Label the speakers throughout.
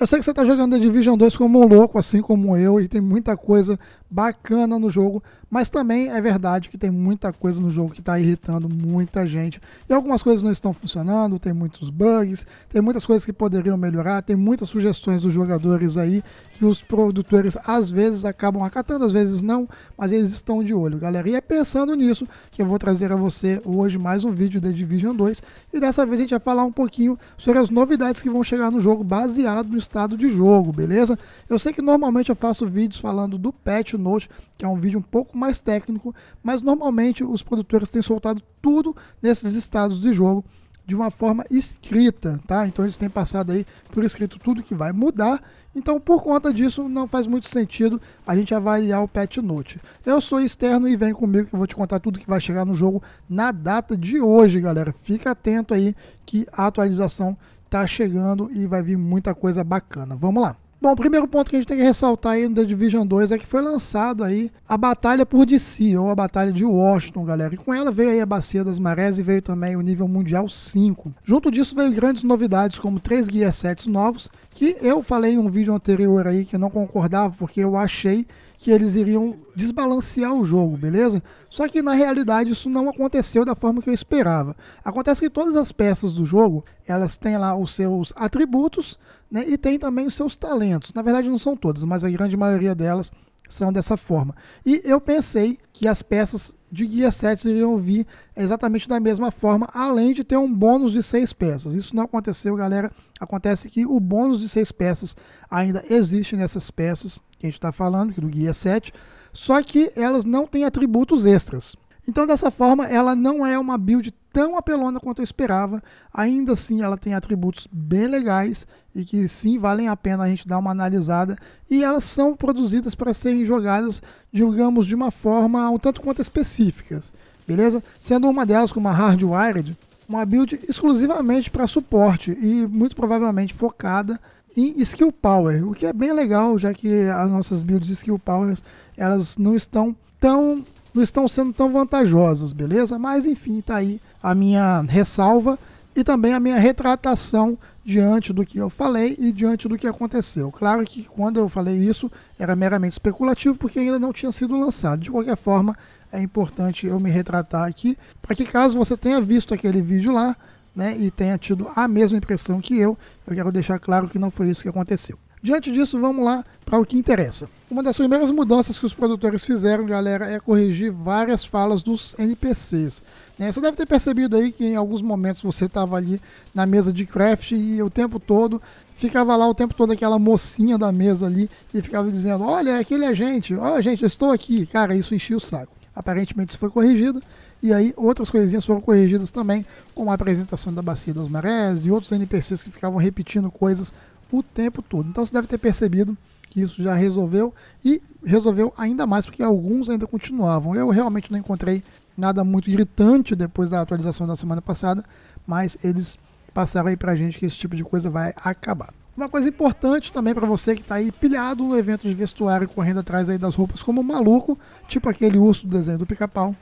Speaker 1: Eu sei que você está jogando The Division 2 como um louco, assim como eu, e tem muita coisa bacana no jogo, mas também é verdade que tem muita coisa no jogo que está irritando muita gente. E algumas coisas não estão funcionando, tem muitos bugs, tem muitas coisas que poderiam melhorar, tem muitas sugestões dos jogadores aí que os produtores às vezes acabam acatando, às vezes não, mas eles estão de olho, galera. E é pensando nisso que eu vou trazer a você hoje mais um vídeo da Division 2 e dessa vez a gente vai falar um pouquinho sobre as novidades que vão chegar no jogo baseado no estado de jogo, beleza? Eu sei que normalmente eu faço vídeos falando do patch Note, que é um vídeo um pouco mais técnico, mas normalmente os produtores têm soltado tudo nesses estados de jogo de uma forma escrita, tá? Então eles têm passado aí por escrito tudo que vai mudar. Então, por conta disso, não faz muito sentido a gente avaliar o patch note. Eu sou externo e vem comigo que eu vou te contar tudo que vai chegar no jogo na data de hoje, galera. Fica atento aí que a atualização tá chegando e vai vir muita coisa bacana. Vamos lá. Bom, o primeiro ponto que a gente tem que ressaltar aí no The Division 2 é que foi lançado aí a Batalha por DC, ou a Batalha de Washington, galera. E com ela veio aí a Bacia das Marés e veio também o nível mundial 5. Junto disso veio grandes novidades, como três guia sets novos, que eu falei em um vídeo anterior aí que eu não concordava, porque eu achei que eles iriam desbalancear o jogo, beleza? Só que na realidade isso não aconteceu da forma que eu esperava. Acontece que todas as peças do jogo, elas têm lá os seus atributos, né, e tem também os seus talentos. Na verdade não são todas, mas a grande maioria delas são dessa forma. E eu pensei que as peças de guia 7 iriam vir exatamente da mesma forma, além de ter um bônus de 6 peças. Isso não aconteceu, galera. Acontece que o bônus de 6 peças ainda existe nessas peças que a gente está falando, é do guia 7, só que elas não têm atributos extras. Então, dessa forma, ela não é uma build tão apelona quanto eu esperava. Ainda assim, ela tem atributos bem legais e que sim valem a pena a gente dar uma analisada. E elas são produzidas para serem jogadas, digamos, de uma forma um tanto quanto específicas, beleza? Sendo uma delas como a Hardwired, uma build exclusivamente para suporte e muito provavelmente focada em skill power, o que é bem legal, já que as nossas builds skill powers elas não estão tão não estão sendo tão vantajosas, beleza? Mas enfim, tá aí a minha ressalva e também a minha retratação diante do que eu falei e diante do que aconteceu. Claro que quando eu falei isso era meramente especulativo porque ainda não tinha sido lançado. De qualquer forma, é importante eu me retratar aqui para que caso você tenha visto aquele vídeo lá, né, e tenha tido a mesma impressão que eu, eu quero deixar claro que não foi isso que aconteceu. Diante disso, vamos lá para o que interessa. Uma das primeiras mudanças que os produtores fizeram, galera, é corrigir várias falas dos NPCs. Né? Você deve ter percebido aí que em alguns momentos você estava ali na mesa de craft e o tempo todo ficava lá o tempo todo aquela mocinha da mesa ali e ficava dizendo: Olha, aquele é gente, olha, gente, eu estou aqui. Cara, isso enchia o saco. Aparentemente isso foi corrigido. E aí outras coisinhas foram corrigidas também, como a apresentação da bacia das marés e outros NPCs que ficavam repetindo coisas o tempo todo. Então você deve ter percebido que isso já resolveu e resolveu ainda mais porque alguns ainda continuavam. Eu realmente não encontrei nada muito irritante depois da atualização da semana passada, mas eles passaram aí pra gente que esse tipo de coisa vai acabar. Uma coisa importante também para você que está aí pilhado no evento de vestuário, correndo atrás aí das roupas como um maluco, tipo aquele urso do desenho do pica-pau.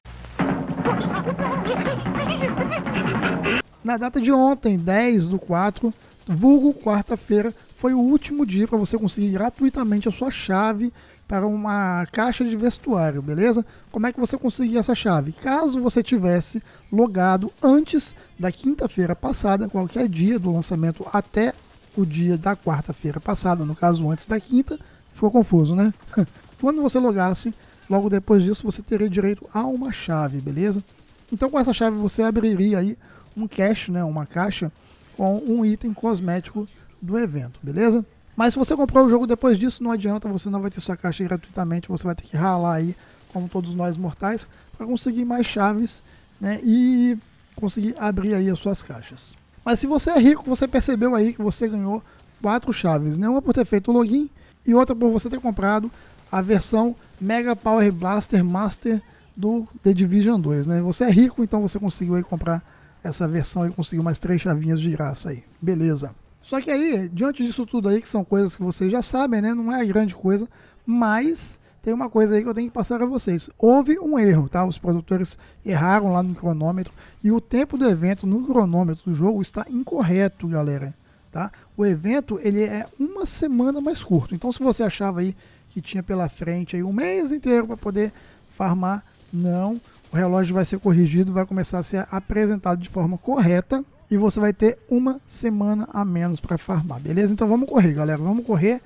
Speaker 1: Na data de ontem, 10 do 4, vulgo quarta-feira foi o último dia para você conseguir gratuitamente a sua chave para uma caixa de vestuário, beleza? Como é que você conseguia essa chave? Caso você tivesse logado antes da quinta-feira passada, qualquer dia do lançamento até o dia da quarta-feira passada, no caso antes da quinta, ficou confuso, né? Quando você logasse, logo depois disso você teria direito a uma chave, beleza? Então com essa chave você abriria aí um cache, né, uma caixa com um item cosmético do evento, beleza? Mas se você comprou o jogo depois disso, não adianta, você não vai ter sua caixa gratuitamente, você vai ter que ralar aí, como todos nós mortais, para conseguir mais chaves né, e conseguir abrir aí as suas caixas. Mas se você é rico, você percebeu aí que você ganhou quatro chaves, né? Uma por ter feito o login e outra por você ter comprado a versão Mega Power Blaster Master do The Division 2, né? Você é rico, então você conseguiu aí comprar essa versão e conseguiu mais três chavinhas de graça aí. Beleza. Só que aí, diante disso tudo aí, que são coisas que vocês já sabem, né? Não é grande coisa, mas tem uma coisa aí que eu tenho que passar a vocês. Houve um erro, tá? Os produtores erraram lá no cronômetro e o tempo do evento no cronômetro do jogo está incorreto, galera, tá? O evento, ele é uma semana mais curto. Então, se você achava aí que tinha pela frente aí um mês inteiro para poder farmar, não o relógio vai ser corrigido, vai começar a ser apresentado de forma correta e você vai ter uma semana a menos para farmar, beleza? Então vamos correr, galera, vamos correr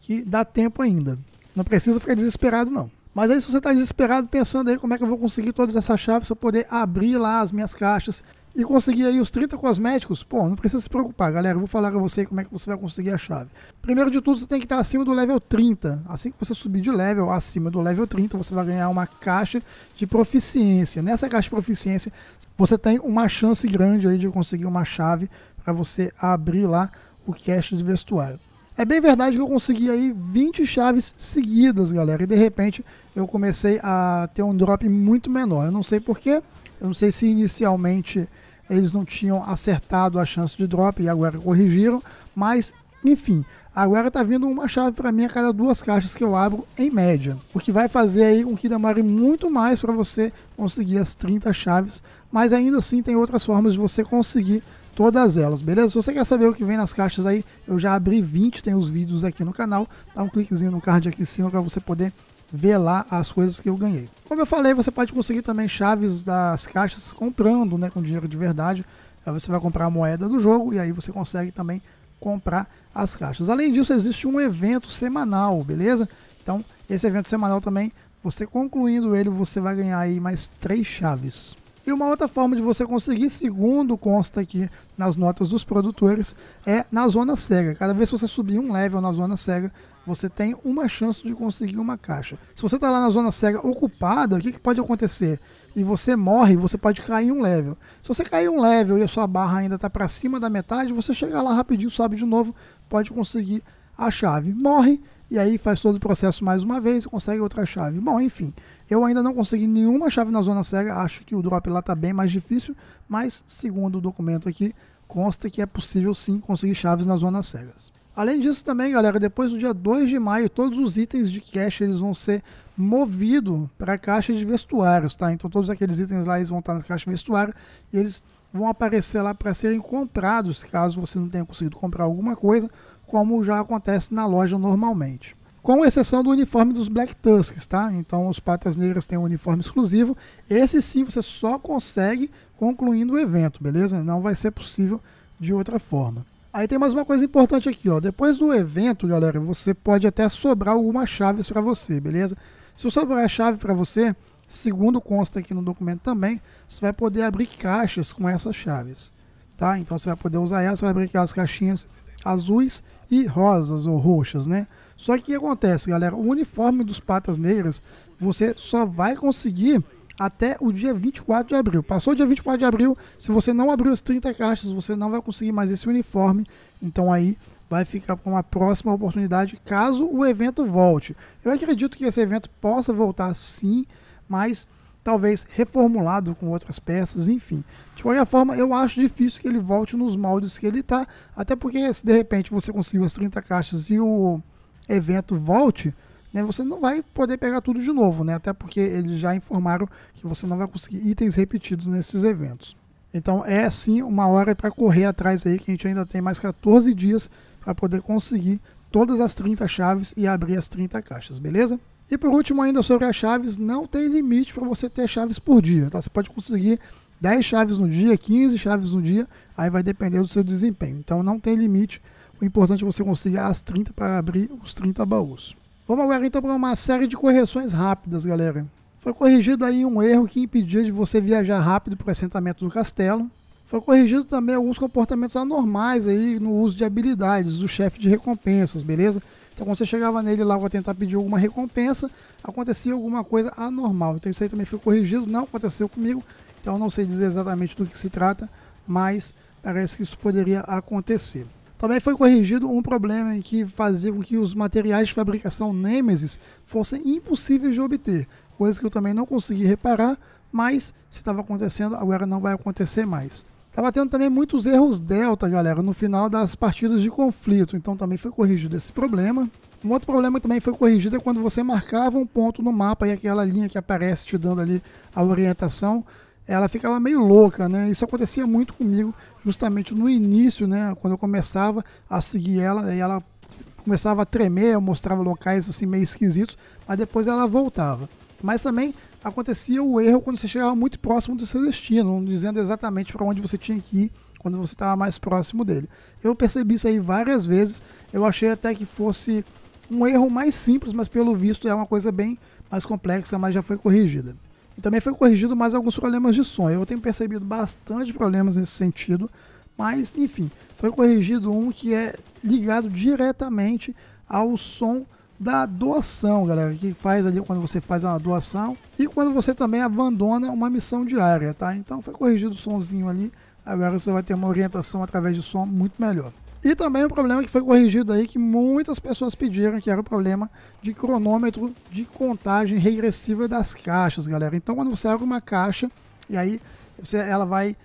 Speaker 1: que dá tempo ainda. Não precisa ficar desesperado não. Mas aí se você está desesperado pensando aí como é que eu vou conseguir todas essas chaves, para poder abrir lá as minhas caixas, e conseguir aí os 30 cosméticos, pô, não precisa se preocupar, galera. Eu vou falar pra você como é que você vai conseguir a chave. Primeiro de tudo, você tem que estar acima do level 30. Assim que você subir de level, acima do level 30, você vai ganhar uma caixa de proficiência. Nessa caixa de proficiência, você tem uma chance grande aí de conseguir uma chave para você abrir lá o cache de vestuário. É bem verdade que eu consegui aí 20 chaves seguidas, galera. E de repente eu comecei a ter um drop muito menor. Eu não sei porquê. Eu não sei se inicialmente eles não tinham acertado a chance de drop e agora corrigiram, mas enfim, agora tá vindo uma chave para mim a cada duas caixas que eu abro em média, o que vai fazer aí com que demore muito mais para você conseguir as 30 chaves, mas ainda assim tem outras formas de você conseguir todas elas, beleza? Se você quer saber o que vem nas caixas aí, eu já abri 20, tem os vídeos aqui no canal, dá um cliquezinho no card aqui em cima para você poder ver lá as coisas que eu ganhei. Como eu falei, você pode conseguir também chaves das caixas comprando, né, com dinheiro de verdade. Aí você vai comprar a moeda do jogo e aí você consegue também comprar as caixas. Além disso, existe um evento semanal, beleza? Então, esse evento semanal também, você concluindo ele, você vai ganhar aí mais três chaves. E uma outra forma de você conseguir, segundo consta aqui nas notas dos produtores, é na zona cega. Cada vez que você subir um level na zona cega, você tem uma chance de conseguir uma caixa. Se você está lá na zona cega ocupada, o que, que pode acontecer? E você morre, você pode cair um level. Se você cair um level e a sua barra ainda está para cima da metade, você chega lá rapidinho, sobe de novo, pode conseguir a chave. Morre e aí faz todo o processo mais uma vez e consegue outra chave. Bom, enfim, eu ainda não consegui nenhuma chave na zona cega, acho que o drop lá está bem mais difícil, mas segundo o documento aqui, consta que é possível sim conseguir chaves nas zonas cegas. Além disso também, galera, depois do dia 2 de maio, todos os itens de cache eles vão ser movidos para a caixa de vestuários, tá? Então todos aqueles itens lá eles vão estar na caixa de vestuário e eles vão aparecer lá para serem comprados, caso você não tenha conseguido comprar alguma coisa, como já acontece na loja normalmente. Com exceção do uniforme dos Black Tusks, tá? Então os Patas Negras têm um uniforme exclusivo. Esse sim você só consegue concluindo o evento, beleza? Não vai ser possível de outra forma. Aí tem mais uma coisa importante aqui, ó. Depois do evento, galera, você pode até sobrar algumas chaves para você, beleza? Se sobrar a chave para você, segundo consta aqui no documento também, você vai poder abrir caixas com essas chaves, tá? Então você vai poder usar elas, vai abrir aquelas caixinhas azuis e rosas ou roxas, né? Só que o que acontece, galera? O uniforme dos patas negras você só vai conseguir até o dia 24 de abril. Passou o dia 24 de abril, se você não abriu as 30 caixas, você não vai conseguir mais esse uniforme. Então aí vai ficar para uma próxima oportunidade, caso o evento volte. Eu acredito que esse evento possa voltar sim, mas talvez reformulado com outras peças, enfim. De qualquer forma, eu acho difícil que ele volte nos moldes que ele está, até porque se de repente você conseguiu as 30 caixas e o evento volte, né, você não vai poder pegar tudo de novo, né? Até porque eles já informaram que você não vai conseguir itens repetidos nesses eventos. Então é sim uma hora para correr atrás aí, que a gente ainda tem mais 14 dias para poder conseguir todas as 30 chaves e abrir as 30 caixas, beleza? E por último, ainda sobre as chaves, não tem limite para você ter chaves por dia, tá? Você pode conseguir 10 chaves no dia, 15 chaves no dia, aí vai depender do seu desempenho. Então não tem limite, o importante é você conseguir as 30 para abrir os 30 baús. Vamos agora então para uma série de correções rápidas, galera. Foi corrigido aí um erro que impedia de você viajar rápido para o assentamento do castelo. Foi corrigido também alguns comportamentos anormais aí no uso de habilidades do chefe de recompensas, beleza? Então quando você chegava nele lá para tentar pedir alguma recompensa, acontecia alguma coisa anormal. Então isso aí também foi corrigido, não aconteceu comigo, então não sei dizer exatamente do que se trata, mas parece que isso poderia acontecer. Também foi corrigido um problema em que fazia com que os materiais de fabricação Nemesis fossem impossíveis de obter, coisa que eu também não consegui reparar, mas se estava acontecendo, agora não vai acontecer mais. Estava tendo também muitos erros delta, galera, no final das partidas de conflito, então também foi corrigido esse problema. Um outro problema que também foi corrigido é quando você marcava um ponto no mapa e aquela linha que aparece te dando ali a orientação ela ficava meio louca, né? Isso acontecia muito comigo, justamente no início, né? Quando eu começava a seguir ela, e ela começava a tremer, eu mostrava locais assim meio esquisitos, mas depois ela voltava. Mas também acontecia o erro quando você chegava muito próximo do seu destino, dizendo exatamente para onde você tinha que ir quando você estava mais próximo dele. Eu percebi isso aí várias vezes, eu achei até que fosse um erro mais simples, mas pelo visto é uma coisa bem mais complexa, mas já foi corrigida. E também foi corrigido mais alguns problemas de som. Eu tenho percebido bastante problemas nesse sentido, mas enfim, foi corrigido um que é ligado diretamente ao som da doação, galera, que faz ali quando você faz uma doação e quando você também abandona uma missão diária, tá? Então foi corrigido o somzinho ali, agora você vai ter uma orientação através de som muito melhor. E também um problema que foi corrigido aí, que muitas pessoas pediram, que era o problema de cronômetro de contagem regressiva das caixas, galera. Então quando você abre uma caixa, e aí você, ela vai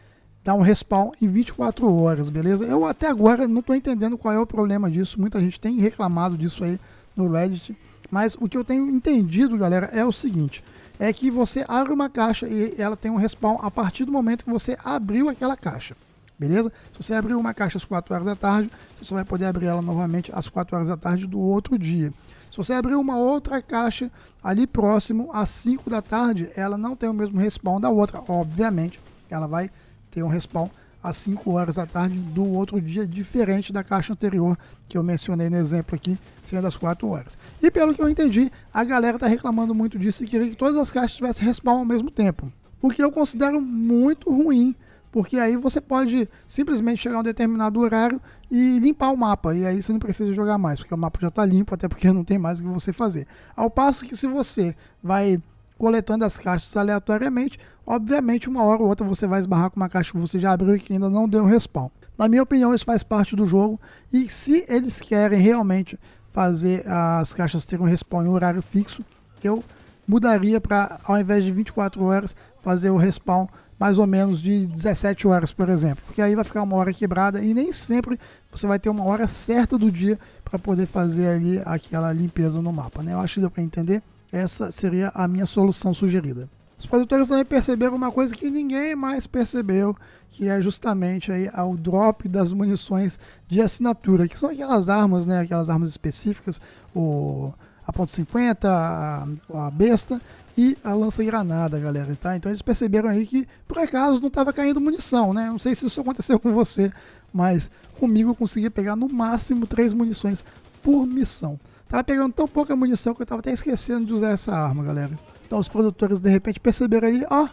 Speaker 1: dar um respawn em 24 horas, beleza? Eu até agora não estou entendendo qual é o problema disso, muita gente tem reclamado disso aí no Reddit, mas o que eu tenho entendido, galera, é o seguinte, é que você abre uma caixa e ela tem um respawn a partir do momento que você abriu aquela caixa beleza? Se você abrir uma caixa às 4 horas da tarde, você só vai poder abrir ela novamente às 4 horas da tarde do outro dia. Se você abrir uma outra caixa ali próximo às 5 da tarde, ela não tem o mesmo respawn da outra, obviamente, ela vai ter um respawn às 5 horas da tarde do outro dia, diferente da caixa anterior que eu mencionei no exemplo aqui, sendo às 4 horas. E pelo que eu entendi, a galera está reclamando muito disso e queria que todas as caixas tivessem respawn ao mesmo tempo. O que eu considero muito ruim, porque aí você pode simplesmente chegar a um determinado horário e limpar o mapa, e aí você não precisa jogar mais, porque o mapa já está limpo, até porque não tem mais o que você fazer. Ao passo que se você vai coletando as caixas aleatoriamente, obviamente uma hora ou outra você vai esbarrar com uma caixa que você já abriu e que ainda não deu respawn. Na minha opinião, isso faz parte do jogo, e se eles querem realmente fazer as caixas terem um respawn em horário fixo, eu mudaria para, ao invés de 24 horas, fazer o respawn mais ou menos de 17 horas, por exemplo, porque aí vai ficar uma hora quebrada e nem sempre você vai ter uma hora certa do dia para poder fazer ali aquela limpeza no mapa, né? Eu acho que deu para entender. Essa seria a minha solução sugerida. Os produtores também perceberam uma coisa que ninguém mais percebeu, que é justamente aí o drop das munições de assinatura, que são aquelas armas, né, aquelas armas específicas, o a ponto .50, a, a besta, e a lança-granada, galera, tá? Então eles perceberam aí que, por acaso, não estava caindo munição, né? Não sei se isso aconteceu com você, mas comigo eu conseguia pegar no máximo três munições por missão. Tava pegando tão pouca munição que eu tava até esquecendo de usar essa arma, galera. Então os produtores de repente perceberam aí, ó,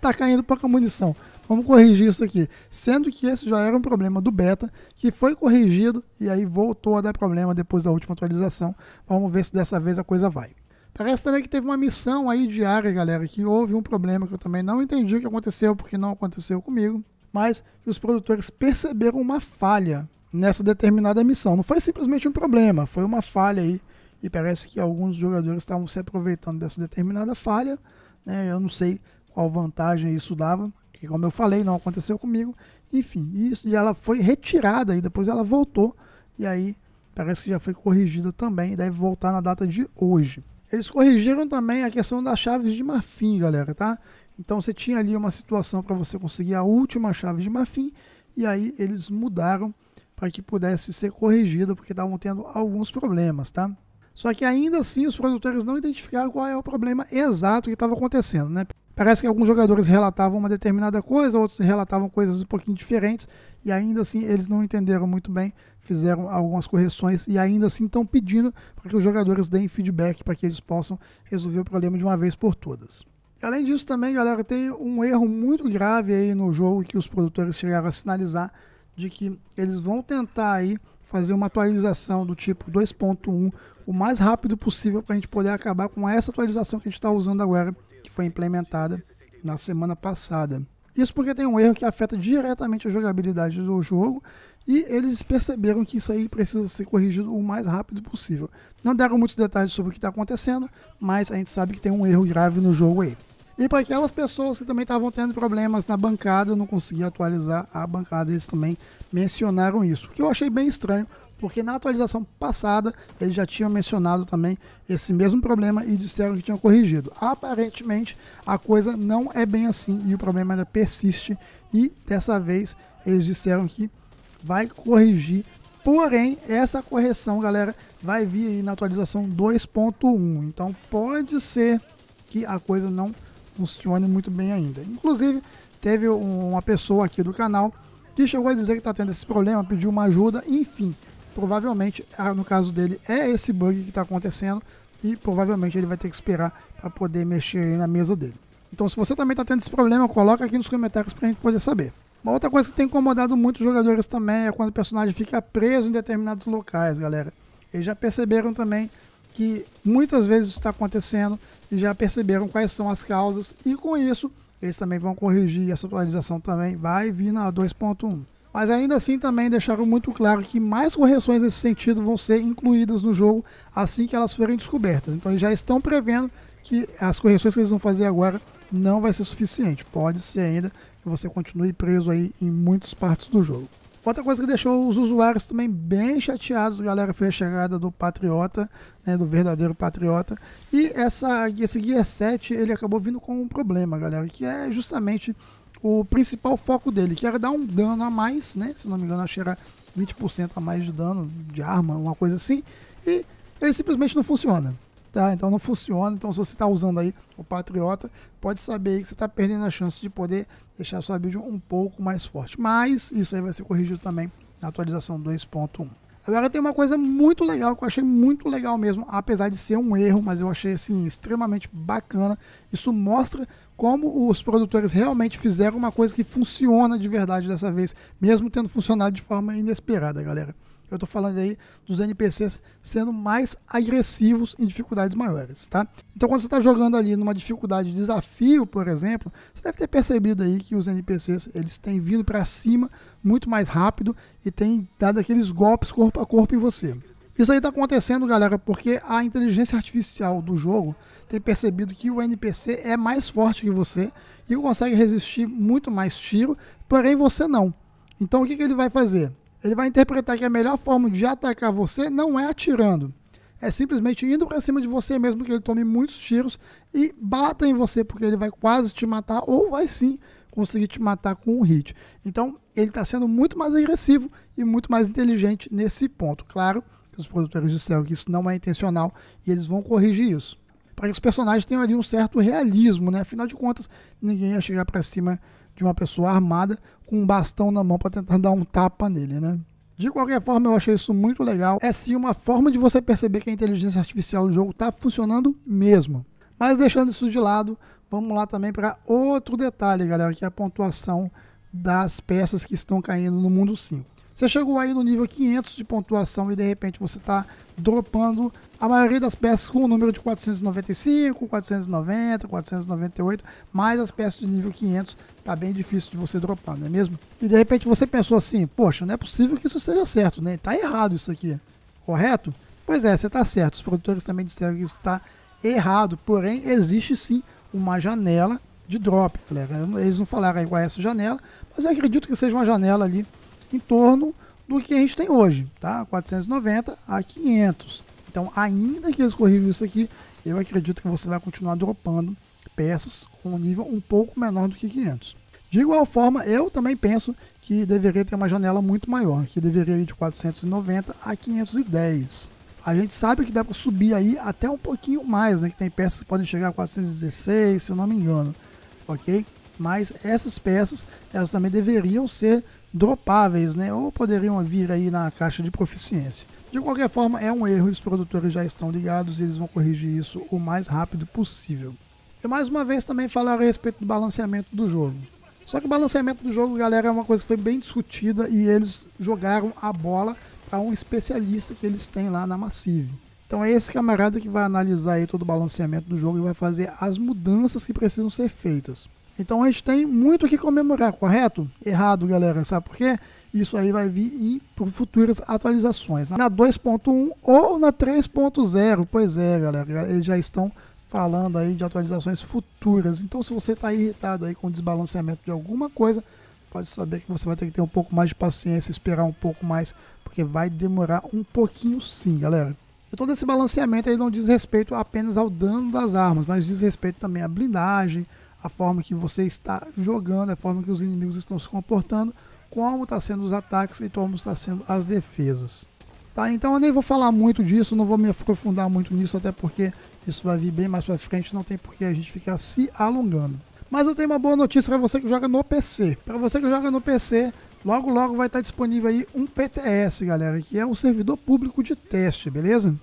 Speaker 1: tá caindo pouca munição. Vamos corrigir isso aqui. Sendo que esse já era um problema do beta, que foi corrigido e aí voltou a dar problema depois da última atualização. Vamos ver se dessa vez a coisa vai. Parece também que teve uma missão aí diária, galera, que houve um problema que eu também não entendi o que aconteceu, porque não aconteceu comigo, mas que os produtores perceberam uma falha nessa determinada missão. Não foi simplesmente um problema, foi uma falha aí. E parece que alguns jogadores estavam se aproveitando dessa determinada falha. Né? Eu não sei qual vantagem isso dava, que como eu falei, não aconteceu comigo. Enfim, isso e ela foi retirada e depois ela voltou. E aí parece que já foi corrigida também. E deve voltar na data de hoje. Eles corrigiram também a questão das chaves de marfim, galera, tá? Então você tinha ali uma situação para você conseguir a última chave de marfim e aí eles mudaram para que pudesse ser corrigida porque estavam tendo alguns problemas, tá? Só que ainda assim os produtores não identificaram qual é o problema exato que estava acontecendo, né? Parece que alguns jogadores relatavam uma determinada coisa, outros relatavam coisas um pouquinho diferentes, e ainda assim eles não entenderam muito bem, fizeram algumas correções e ainda assim estão pedindo para que os jogadores deem feedback para que eles possam resolver o problema de uma vez por todas. Além disso, também, galera, tem um erro muito grave aí no jogo que os produtores chegaram a sinalizar de que eles vão tentar aí fazer uma atualização do tipo 2.1 o mais rápido possível para a gente poder acabar com essa atualização que a gente está usando agora foi implementada na semana passada. Isso porque tem um erro que afeta diretamente a jogabilidade do jogo e eles perceberam que isso aí precisa ser corrigido o mais rápido possível. Não deram muitos detalhes sobre o que está acontecendo, mas a gente sabe que tem um erro grave no jogo aí. E para aquelas pessoas que também estavam tendo problemas na bancada, não conseguiam atualizar a bancada, eles também mencionaram isso, que eu achei bem estranho, porque na atualização passada eles já tinham mencionado também esse mesmo problema e disseram que tinham corrigido. Aparentemente a coisa não é bem assim e o problema ainda persiste e dessa vez eles disseram que vai corrigir. Porém, essa correção, galera, vai vir aí na atualização 2.1. Então pode ser que a coisa não funcione muito bem ainda. Inclusive, teve uma pessoa aqui do canal que chegou a dizer que está tendo esse problema, pediu uma ajuda, enfim provavelmente, ah, no caso dele, é esse bug que está acontecendo e provavelmente ele vai ter que esperar para poder mexer na mesa dele. Então, se você também está tendo esse problema, coloca aqui nos comentários para a gente poder saber. Uma outra coisa que tem incomodado muito os jogadores também é quando o personagem fica preso em determinados locais, galera. Eles já perceberam também que muitas vezes isso está acontecendo e já perceberam quais são as causas e com isso eles também vão corrigir essa atualização também vai vir na 2.1. Mas ainda assim também deixaram muito claro que mais correções nesse sentido vão ser incluídas no jogo assim que elas forem descobertas. Então eles já estão prevendo que as correções que eles vão fazer agora não vai ser suficiente. Pode ser ainda que você continue preso aí em muitas partes do jogo. Outra coisa que deixou os usuários também bem chateados, galera, foi a chegada do Patriota, né, do verdadeiro Patriota. E essa, esse Gear 7 ele acabou vindo com um problema, galera, que é justamente o principal foco dele, que era dar um dano a mais, né? Se não me engano, acho que era 20% a mais de dano de arma, uma coisa assim. E ele simplesmente não funciona. Tá? Então não funciona. Então se você está usando aí o Patriota, pode saber que você está perdendo a chance de poder deixar sua build um pouco mais forte. Mas isso aí vai ser corrigido também na atualização 2.1. Agora tem uma coisa muito legal que eu achei muito legal mesmo, apesar de ser um erro, mas eu achei assim extremamente bacana. Isso mostra como os produtores realmente fizeram uma coisa que funciona de verdade dessa vez, mesmo tendo funcionado de forma inesperada, galera. Eu estou falando aí dos NPCs sendo mais agressivos em dificuldades maiores, tá? Então, quando você está jogando ali numa dificuldade de desafio, por exemplo, você deve ter percebido aí que os NPCs eles têm vindo para cima muito mais rápido e têm dado aqueles golpes corpo a corpo em você. Isso aí está acontecendo, galera, porque a inteligência artificial do jogo tem percebido que o NPC é mais forte que você e consegue resistir muito mais tiro, porém você não. Então o que, que ele vai fazer? Ele vai interpretar que a melhor forma de atacar você não é atirando. É simplesmente indo para cima de você mesmo que ele tome muitos tiros e bata em você, porque ele vai quase te matar ou vai sim conseguir te matar com um hit. Então, ele está sendo muito mais agressivo e muito mais inteligente nesse ponto. Claro que os produtores disseram que isso não é intencional e eles vão corrigir isso. Para que os personagens tenham ali um certo realismo, né? Afinal de contas, ninguém ia chegar para cima de uma pessoa armada com um bastão na mão para tentar dar um tapa nele, né? De qualquer forma, eu achei isso muito legal. É sim uma forma de você perceber que a inteligência artificial do jogo está funcionando mesmo. Mas deixando isso de lado, vamos lá também para outro detalhe, galera, que é a pontuação das peças que estão caindo no mundo 5. Você chegou aí no nível 500 de pontuação e de repente você está dropando a maioria das peças com o número de 495, 490, 498, mais as peças de nível 500, tá bem difícil de você dropar, não é mesmo? E de repente você pensou assim, poxa, não é possível que isso seja certo, né? Tá errado isso aqui, correto? Pois é, você está certo, os produtores também disseram que isso está errado, porém existe sim uma janela de drop, galera. Eles não falaram igual a é essa janela, mas eu acredito que seja uma janela ali em torno do que a gente tem hoje, tá? 490 a 500. Então, ainda que eles corrijam isso aqui, eu acredito que você vai continuar dropando peças com um nível um pouco menor do que 500. De igual forma, eu também penso que deveria ter uma janela muito maior, que deveria ir de 490 a 510. A gente sabe que dá para subir aí até um pouquinho mais, né? Que tem peças que podem chegar a 416, se eu não me engano, ok? Mas essas peças, elas também deveriam ser dropáveis, né? Ou poderiam vir aí na caixa de proficiência. De qualquer forma, é um erro e os produtores já estão ligados e eles vão corrigir isso o mais rápido possível. E mais uma vez também falaram a respeito do balanceamento do jogo. Só que o balanceamento do jogo, galera, é uma coisa que foi bem discutida e eles jogaram a bola para um especialista que eles têm lá na Massive. Então é esse camarada que vai analisar aí todo o balanceamento do jogo e vai fazer as mudanças que precisam ser feitas. Então a gente tem muito o que comemorar, correto? Errado, galera, sabe por quê? Isso aí vai vir em futuras atualizações. Né? Na 2.1 ou na 3.0, pois é, galera, eles já estão falando aí de atualizações futuras. Então se você está irritado aí com o desbalanceamento de alguma coisa, pode saber que você vai ter que ter um pouco mais de paciência, esperar um pouco mais, porque vai demorar um pouquinho sim, galera. E todo esse balanceamento aí não diz respeito apenas ao dano das armas, mas diz respeito também à blindagem, a forma que você está jogando, a forma que os inimigos estão se comportando, como está sendo os ataques e como está sendo as defesas. Tá, então eu nem vou falar muito disso, não vou me aprofundar muito nisso, até porque isso vai vir bem mais pra frente, não tem por que a gente ficar se alongando. Mas eu tenho uma boa notícia para você que joga no PC. Para você que joga no PC, logo logo vai estar disponível aí um PTS, galera, que é um servidor público de teste, beleza?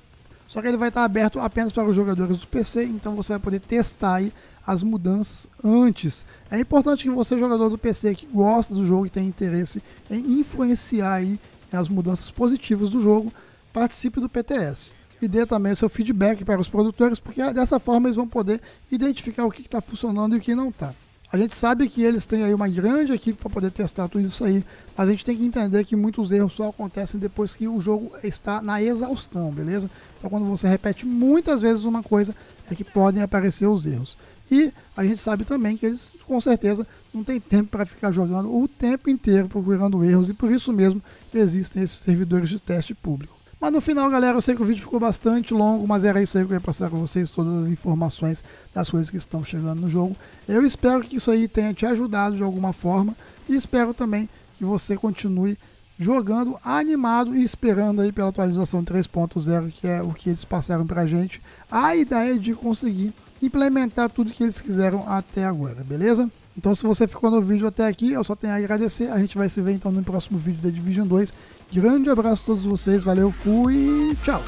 Speaker 1: Só que ele vai estar aberto apenas para os jogadores do PC, então você vai poder testar aí as mudanças antes. É importante que você, jogador do PC, que gosta do jogo e tem interesse em influenciar aí as mudanças positivas do jogo, participe do PTS e dê também o seu feedback para os produtores, porque dessa forma eles vão poder identificar o que está funcionando e o que não está. A gente sabe que eles têm aí uma grande equipe para poder testar tudo isso aí, mas a gente tem que entender que muitos erros só acontecem depois que o jogo está na exaustão, beleza? Então quando você repete muitas vezes uma coisa, é que podem aparecer os erros. E a gente sabe também que eles, com certeza, não têm tempo para ficar jogando o tempo inteiro procurando erros e por isso mesmo existem esses servidores de teste público. Mas no final, galera, eu sei que o vídeo ficou bastante longo, mas era isso aí que eu ia passar com vocês, todas as informações das coisas que estão chegando no jogo. Eu espero que isso aí tenha te ajudado de alguma forma e espero também que você continue jogando animado e esperando aí pela atualização 3.0, que é o que eles passaram para gente, a ideia de conseguir implementar tudo que eles quiseram até agora, beleza? Então se você ficou no vídeo até aqui, eu só tenho a agradecer. A gente vai se ver então no próximo vídeo da Division 2. Grande abraço a todos vocês, valeu, fui, tchau!